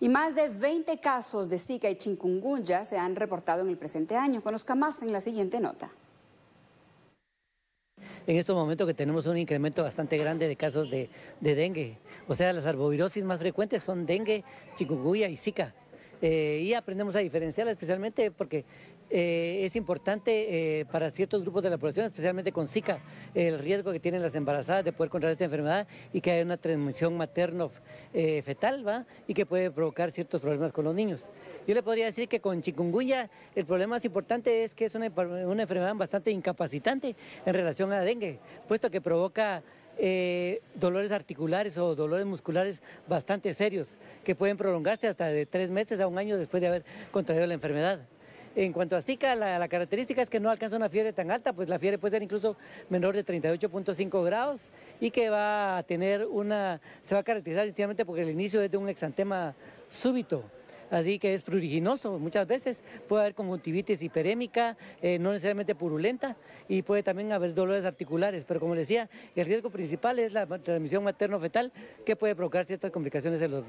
Y más de 20 casos de Zika y chikungunya se han reportado en el presente año. Conozca más en la siguiente nota. En estos momentos que tenemos un incremento bastante grande de casos de, dengue. O sea, las arbovirosis más frecuentes son dengue, chikungunya y Zika. Eh, y aprendemos a diferenciarla especialmente porque eh, es importante eh, para ciertos grupos de la población, especialmente con Zika, el riesgo que tienen las embarazadas de poder contraer esta enfermedad y que hay una transmisión materno-fetal, ¿va? Y que puede provocar ciertos problemas con los niños. Yo le podría decir que con chikungunya el problema más importante es que es una, una enfermedad bastante incapacitante en relación a dengue, puesto que provoca eh, dolores articulares o dolores musculares bastante serios, que pueden prolongarse hasta de tres meses a un año después de haber contraído la enfermedad. En cuanto a Zika, la, la, característica es que no alcanza una fiebre tan alta, pues la fiebre puede ser incluso menor de 38.5 grados y que va a tener una, se va a caracterizar inicialmente porque el inicio es de un exantema súbito así que es pruriginoso. Muchas veces puede haber conjuntivitis hiperémica, eh, no necesariamente purulenta, y puede también haber dolores articulares, pero como decía, el riesgo principal es la transmisión materno-fetal que puede provocar ciertas complicaciones en los